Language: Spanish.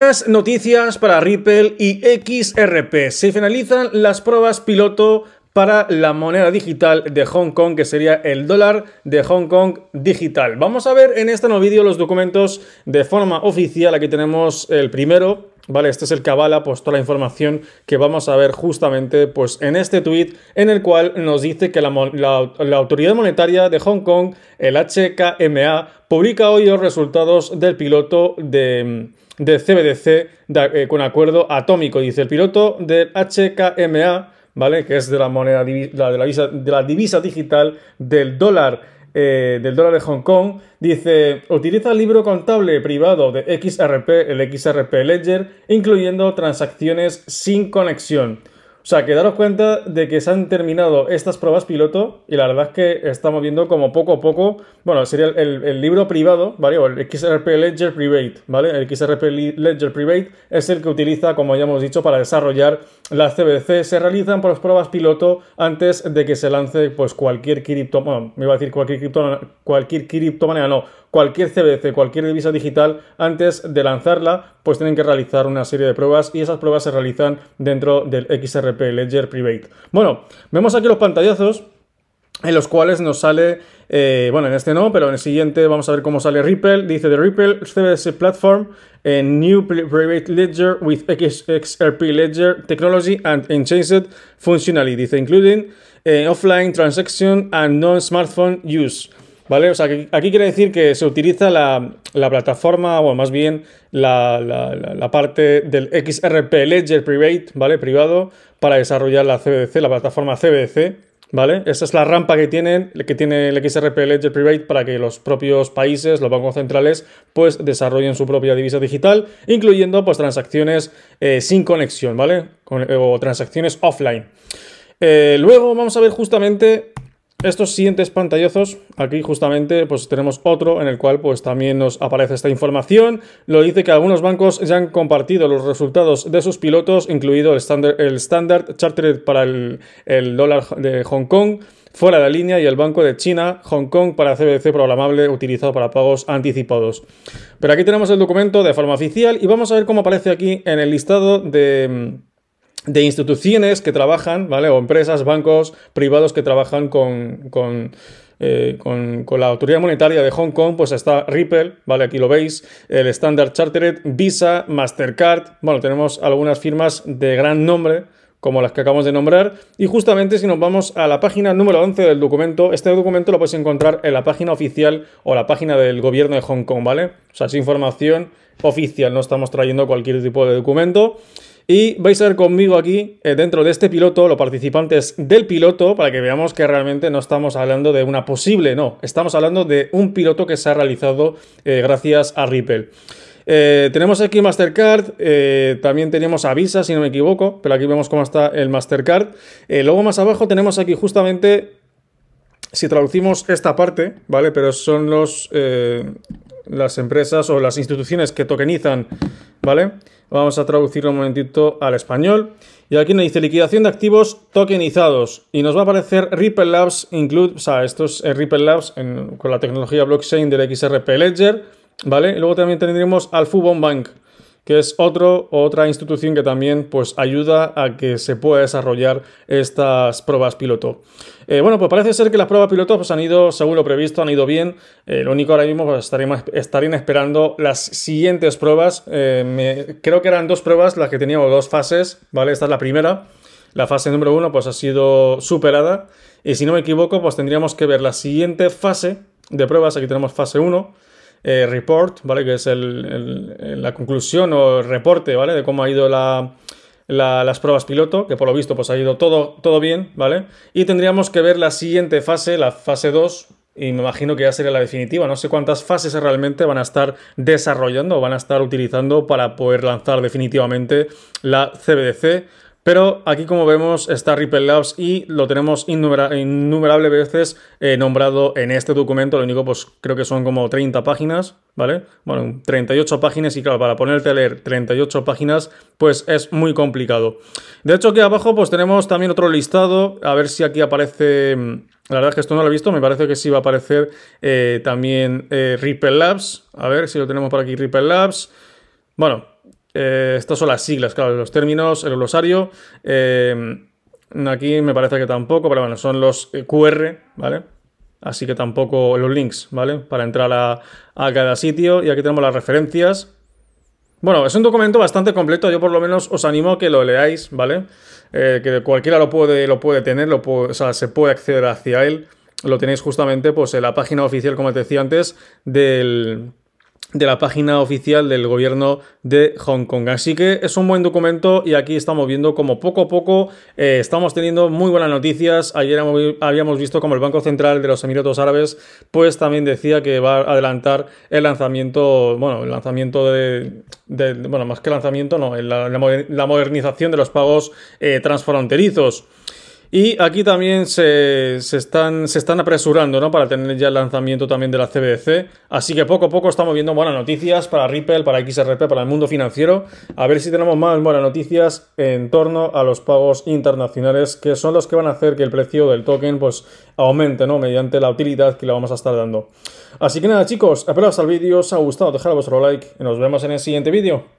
Buenas noticias para Ripple y XRP. Se finalizan las pruebas piloto para la moneda digital de Hong Kong, que sería el dólar de Hong Kong digital. Vamos a ver en este nuevo vídeo los documentos de forma oficial. Aquí tenemos el primero, Vale, este es el que pues, toda la información que vamos a ver justamente pues, en este tuit en el cual nos dice que la, autoridad monetaria de Hong Kong, el HKMA, publica hoy los resultados del piloto de, CBDC eh, con acuerdo atómico. Dice el piloto del HKMA, ¿vale? que es de la moneda de la, de la divisa digital del dólar eh, del dólar de Hong Kong, dice, utiliza el libro contable privado de XRP, el XRP Ledger, incluyendo transacciones sin conexión. O sea, que daros cuenta de que se han terminado estas pruebas piloto y la verdad es que estamos viendo como poco a poco, bueno, sería el, libro privado, ¿vale? O el XRP Ledger Private, ¿vale? El XRP Ledger Private es el que utiliza, como ya hemos dicho, para desarrollar las CBC. Se realizan por las pruebas piloto antes de que se lance pues cualquier cripto, bueno, me iba a decir cualquier cripto, cualquier criptomoneda, no, cualquier CBC, cualquier divisa digital, antes de lanzarla, pues tienen que realizar una serie de pruebas y esas pruebas se realizan dentro del XRP, Ledger Private. Bueno, vemos aquí los pantallazos en los cuales nos sale, eh, bueno, en este no, pero en el siguiente vamos a ver cómo sale Ripple. Dice The Ripple CBS Platform, New Private Ledger with XRP Ledger Technology and Enhanced Functionality. Dice Including eh, Offline Transaction and Non-Smartphone Use. ¿Vale? O sea, aquí quiere decir que se utiliza la, plataforma, o más bien la, parte del XRP Ledger Private, ¿vale? Privado, para desarrollar la CBDC, la plataforma CBDC, ¿vale? Esa es la rampa que tienen, que tiene el XRP Ledger Private para que los propios países, los bancos centrales, pues desarrollen su propia divisa digital, incluyendo pues transacciones eh, sin conexión, ¿vale? o transacciones offline. Eh, luego vamos a ver justamente estos siguientes pantallazos, aquí justamente pues tenemos otro en el cual pues también nos aparece esta información. Lo dice que algunos bancos ya han compartido los resultados de sus pilotos, incluido el Standard, el Chartered para el, dólar de Hong Kong, fuera de la línea y el Banco de China, Hong Kong para CBDC programable utilizado para pagos anticipados. Pero aquí tenemos el documento de forma oficial y vamos a ver cómo aparece aquí en el listado de de instituciones que trabajan, ¿vale? O empresas, bancos privados que trabajan eh, con, con la autoridad monetaria de Hong Kong, pues está Ripple, ¿vale? Aquí lo veis, el Standard Chartered, Visa, Mastercard, bueno, tenemos algunas firmas de gran nombre como las que acabamos de nombrar. Y justamente si nos vamos a la página número 11 del documento, este documento lo puedes encontrar en la página oficial o la página del gobierno de Hong Kong, ¿vale? O sea, es información oficial, no estamos trayendo cualquier tipo de documento. Y vais a ver conmigo aquí, eh, dentro de este piloto, los participantes del piloto, para que veamos que realmente no estamos hablando de una posible, no, estamos hablando de un piloto que se ha realizado eh, gracias a Ripple. Eh, tenemos aquí Mastercard, también tenemos Avisa, si no me equivoco, pero aquí vemos cómo está el Mastercard. luego más abajo tenemos aquí justamente, si traducimos esta parte, ¿vale? Pero son los las empresas o las instituciones que tokenizan, ¿vale? Vamos a traducirlo un momentito al español. Y aquí nos dice liquidación de activos tokenizados. Y nos va a aparecer Ripple Labs Include, o sea, esto es Ripple Labs con la tecnología blockchain del XRP Ledger, ¿vale? Y luego también tendremos Alfubon Bank que es otra institución que también pues, ayuda a que se pueda desarrollar estas pruebas piloto. Eh, bueno, pues parece ser que las pruebas piloto pues, han ido, según lo previsto, han ido bien. Eh, lo único ahora mismo estaríamos pues, estarían esperando las siguientes pruebas. Eh, creo que eran dos pruebas las que teníamos, dos fases, ¿vale? Esta es la primera. La fase número uno pues, ha sido superada. Y si no me equivoco, pues tendríamos que ver la siguiente fase de pruebas. Aquí tenemos fase 1 eh, report, ¿vale? Que es la conclusión o el reporte, ¿vale? De cómo ha ido las pruebas piloto, que por lo visto pues ha ido todo, todo bien, ¿vale? Y tendríamos que ver la siguiente fase, la fase 2, y me imagino que ya sería la definitiva. No sé cuántas fases realmente van a estar desarrollando o van a estar utilizando para poder lanzar definitivamente la CBDC pero aquí como vemos está Ripple Labs y lo tenemos innumerable innumerables veces eh, nombrado en este documento. Lo único pues creo que son como 30 páginas, ¿vale? Bueno, 38 páginas y claro, para ponerte a leer 38 páginas pues es muy complicado. De hecho aquí abajo pues tenemos también otro listado. A ver si aquí aparece... Mm, la verdad es que esto no lo he visto, me parece que sí va a aparecer eh, también eh, Ripple Labs. A ver si lo tenemos por aquí, Ripple Labs. Bueno, eh, estas son las siglas, claro, los términos, el glosario. Eh, aquí me parece que tampoco, pero bueno, son los eh, QR, ¿vale? Así que tampoco los links, ¿vale? Para entrar a, cada sitio. Y aquí tenemos las referencias. Bueno, es un documento bastante completo. Yo por lo menos os animo a que lo leáis, ¿vale? que cualquiera lo puede, lo puede tener, o sea, se puede acceder hacia él. Lo tenéis justamente pues, en la página oficial, como te decía antes, del, de la página oficial del gobierno de Hong Kong. Así que es un buen documento y aquí estamos viendo como poco a poco eh, estamos teniendo muy buenas noticias. Ayer habíamos visto como el Banco Central de los Emiratos Árabes pues también decía que va a adelantar el lanzamiento, bueno, el lanzamiento de, bueno, más que lanzamiento, no, la, modernización de los pagos eh, transfronterizos. Y aquí también se, están, se están apresurando, ¿no? Para tener ya el lanzamiento también de la CBDC. Así que poco a poco estamos viendo buenas noticias para Ripple, para XRP, para el mundo financiero. A ver si tenemos más buenas noticias en torno a los pagos internacionales, que son los que van a hacer que el precio del token, pues, aumente, ¿no? Mediante la utilidad que le vamos a estar dando. Así que nada, chicos, espero que el vídeo os ha gustado. Dejad vuestro like y nos vemos en el siguiente vídeo.